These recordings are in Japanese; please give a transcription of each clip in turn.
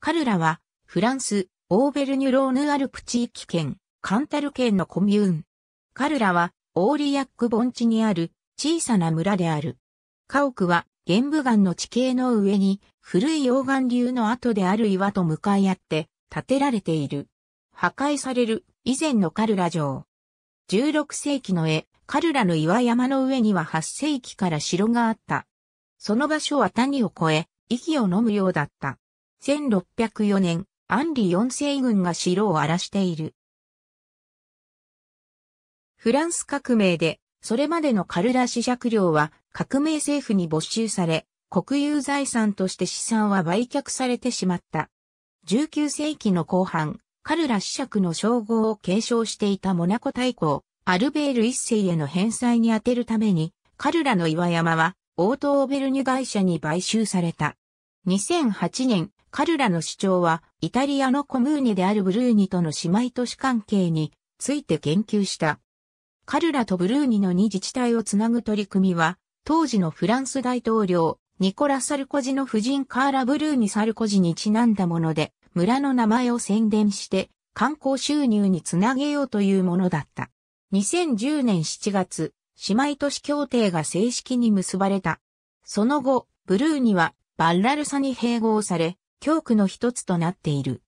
カルラは、フランス、オーベルニュローヌアルプ地域圏、カンタル県のコミューン。カルラは、オーリヤック盆地にある小さな村である。家屋は、玄武岩の地形の上に、古い溶岩流の跡である岩と向かい合って、建てられている。破壊される、以前のカルラ城。16世紀の絵、カルラの岩山の上には8世紀から城があった。その場所は谷を越え、息を飲むようだった。1604年、アンリ四世軍が城を荒らしている。フランス革命で、それまでのカルラ子爵領は革命政府に没収され、国有財産として資産は売却されてしまった。19世紀の後半、カルラ子爵の称号を継承していたモナコ大公、アルベール一世への返済に充てるために、カルラの岩山は、オート・オベルニュ会社に買収された。2008年、カルラの主張は、イタリアのコムーニであるブルーニとの姉妹都市関係について言及した。カルラとブルーニの2自治体をつなぐ取り組みは、当時のフランス大統領、ニコラ・サルコジの夫人カーラ・ブルーニ・サルコジにちなんだもので、村の名前を宣伝して、観光収入につなげようというものだった。2010年7月、姉妹都市協定が正式に結ばれた。その後、ブルーニはバッラルサに併合され、教区の一つとなっている。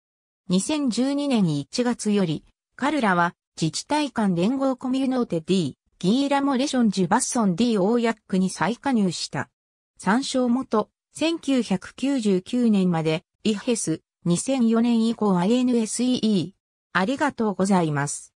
2012年1月より、彼らは自治体間連合コミュノーテ D、ギーラモレションジュバッソン D オーヤックに再加入した。参照元、1999年まで、イヘス、2004年以降 i n s e e ありがとうございます。